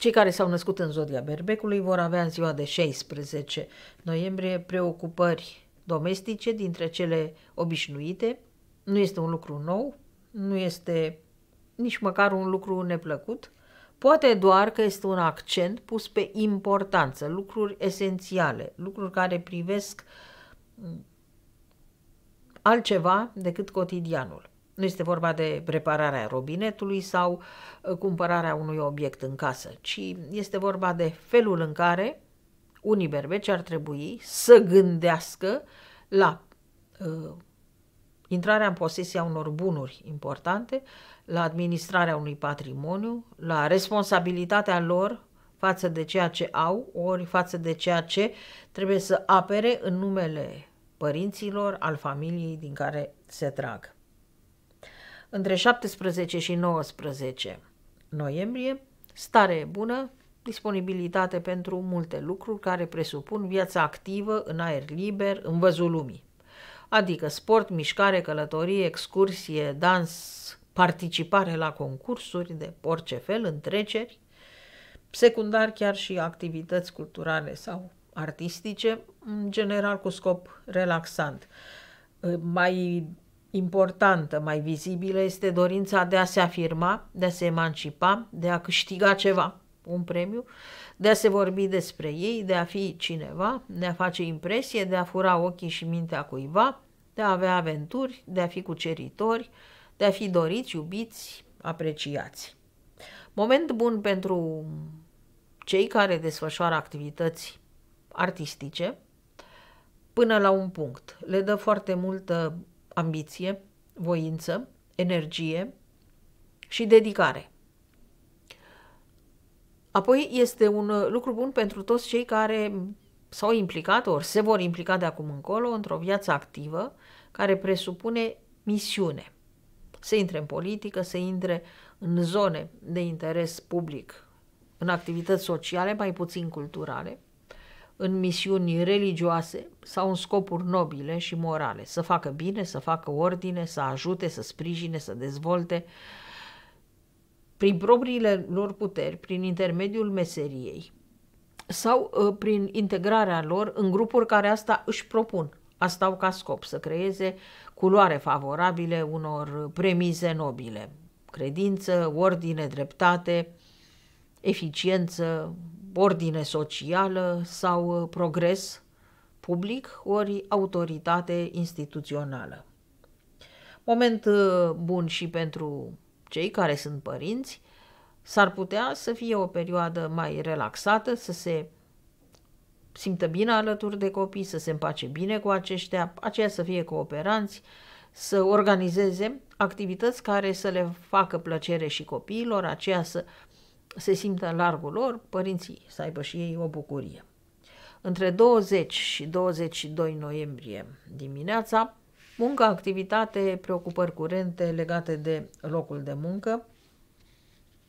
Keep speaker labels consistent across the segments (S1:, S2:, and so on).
S1: Cei care s-au născut în zodia berbecului vor avea în ziua de 16 noiembrie preocupări domestice dintre cele obișnuite. Nu este un lucru nou, nu este nici măcar un lucru neplăcut, poate doar că este un accent pus pe importanță, lucruri esențiale, lucruri care privesc altceva decât cotidianul. Nu este vorba de prepararea robinetului sau uh, cumpărarea unui obiect în casă, ci este vorba de felul în care unii berbeci ar trebui să gândească la uh, intrarea în posesia unor bunuri importante, la administrarea unui patrimoniu, la responsabilitatea lor față de ceea ce au, ori față de ceea ce trebuie să apere în numele părinților, al familiei din care se trag între 17 și 19 noiembrie, stare bună, disponibilitate pentru multe lucruri care presupun viața activă în aer liber, în văzul lumii. Adică sport, mișcare, călătorie, excursie, dans, participare la concursuri de orice fel, întreceri, secundar chiar și activități culturale sau artistice, în general cu scop relaxant. Mai importantă, mai vizibilă, este dorința de a se afirma, de a se emancipa, de a câștiga ceva, un premiu, de a se vorbi despre ei, de a fi cineva, de a face impresie, de a fura ochii și mintea cuiva, de a avea aventuri, de a fi cuceritori, de a fi doriți, iubiți, apreciați. Moment bun pentru cei care desfășoară activități artistice până la un punct. Le dă foarte multă ambiție, voință, energie și dedicare. Apoi este un uh, lucru bun pentru toți cei care s-au implicat, ori se vor implica de acum încolo, într-o viață activă care presupune misiune. Se intre în politică, se intre în zone de interes public, în activități sociale, mai puțin culturale – în misiuni religioase sau în scopuri nobile și morale, să facă bine, să facă ordine, să ajute, să sprijine, să dezvolte, prin propriile lor puteri, prin intermediul meseriei sau uh, prin integrarea lor în grupuri care asta își propun. Asta au ca scop să creeze culoare favorabile unor premize nobile, credință, ordine, dreptate, eficiență, ordine socială sau uh, progres public, ori autoritate instituțională. Moment uh, bun și pentru cei care sunt părinți, s-ar putea să fie o perioadă mai relaxată, să se simtă bine alături de copii, să se împace bine cu aceștia, aceia să fie cooperanți, să organizeze activități care să le facă plăcere și copiilor, aceea să se simtă în largul lor, părinții să aibă și ei o bucurie. Între 20 și 22 noiembrie dimineața, muncă, activitate, preocupări curente legate de locul de muncă.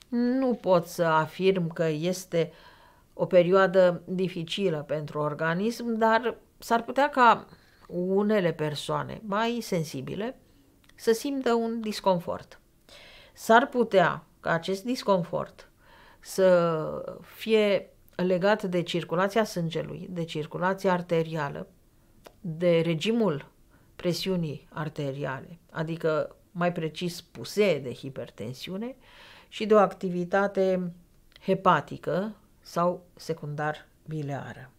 S1: Nu pot să afirm că este o perioadă dificilă pentru organism, dar s-ar putea ca unele persoane mai sensibile să simtă un disconfort. S-ar putea ca acest disconfort să fie legat de circulația sângelui, de circulația arterială, de regimul presiunii arteriale, adică mai precis puse de hipertensiune și de o activitate hepatică sau secundar bileară.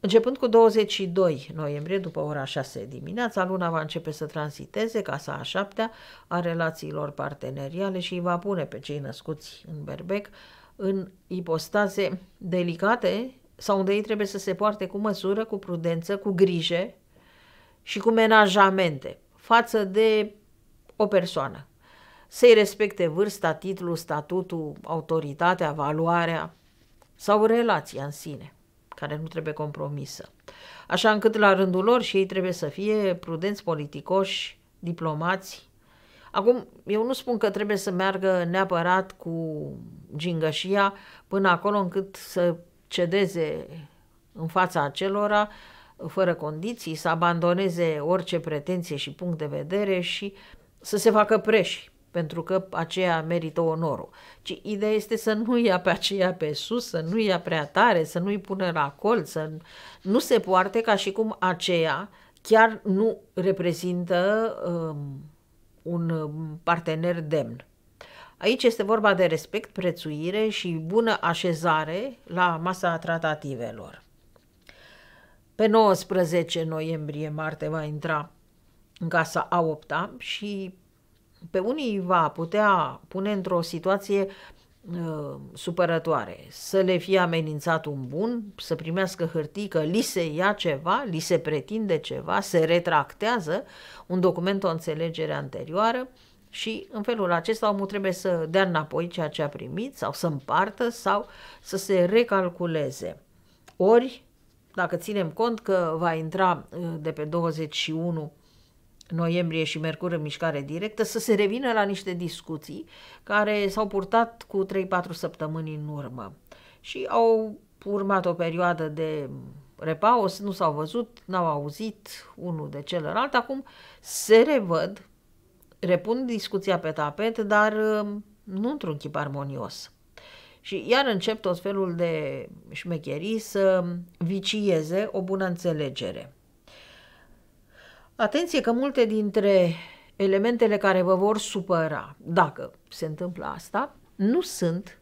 S1: Începând cu 22 noiembrie, după ora 6 dimineața, luna va începe să transiteze casa a șaptea a relațiilor parteneriale și îi va pune pe cei născuți în berbec în ipostaze delicate sau unde ei trebuie să se poarte cu măsură, cu prudență, cu grijă și cu menajamente față de o persoană. Să-i respecte vârsta, titlul, statutul, autoritatea, valoarea sau relația în sine, care nu trebuie compromisă. Așa încât la rândul lor și ei trebuie să fie prudenți, politicoși, diplomați, Acum, eu nu spun că trebuie să meargă neapărat cu gingășia până acolo încât să cedeze în fața acelora, fără condiții, să abandoneze orice pretenție și punct de vedere și să se facă preși, pentru că aceea merită onorul. Ci ideea este să nu ia pe aceea pe sus, să nu ia prea tare, să nu-i pună la col, să nu se poarte ca și cum aceea chiar nu reprezintă uh, un uh, partener demn. Aici este vorba de respect, prețuire și bună așezare la masa tratativelor. Pe 19 noiembrie Marte va intra în casa a 8 și pe unii va putea pune într-o situație Uh, supărătoare, să le fie amenințat un bun, să primească hârtii că li se ia ceva, li se pretinde ceva, se retractează un document, o înțelegere anterioară și în felul acesta omul trebuie să dea înapoi ceea ce a primit sau să împartă sau să se recalculeze. Ori, dacă ținem cont că va intra uh, de pe 21 noiembrie și Mercur în mișcare directă, să se revină la niște discuții care s-au purtat cu 3-4 săptămâni în urmă și au urmat o perioadă de repaus, nu s-au văzut, n-au auzit unul de celălalt, acum se revăd, repun discuția pe tapet, dar um, nu într-un chip armonios. Și iar încep tot felul de șmecherii să vicieze o bună înțelegere. Atenție că multe dintre elementele care vă vor supăra, dacă se întâmplă asta, nu sunt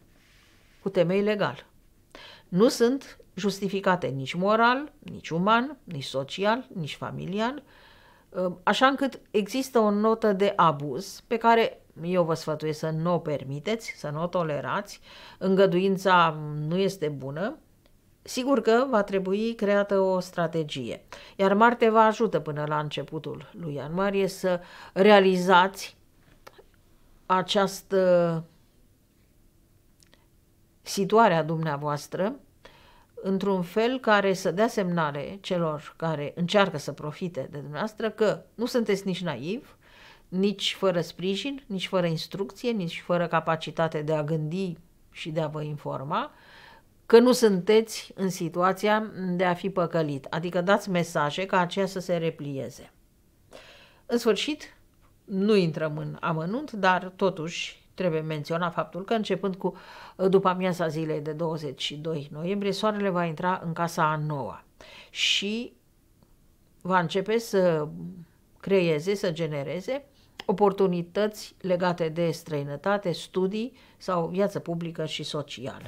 S1: cu temei legal. Nu sunt justificate nici moral, nici uman, nici social, nici familial, ă, așa încât există o notă de abuz pe care eu vă sfătuiesc să nu o permiteți, să nu o tolerați, îngăduința nu este bună, Sigur că va trebui creată o strategie, iar Marte vă ajută până la începutul lui ianuarie să realizați această situare a dumneavoastră într-un fel care să dea semnale celor care încearcă să profite de dumneavoastră că nu sunteți nici naiv, nici fără sprijin, nici fără instrucție, nici fără capacitate de a gândi și de a vă informa, că nu sunteți în situația de a fi păcălit, adică dați mesaje ca aceea să se replieze. În sfârșit, nu intrăm în amănunt, dar totuși trebuie menționat faptul că începând cu după amiaza zilei de 22 noiembrie, soarele va intra în casa a noua și va începe să creeze, să genereze oportunități legate de străinătate, studii sau viață publică și socială.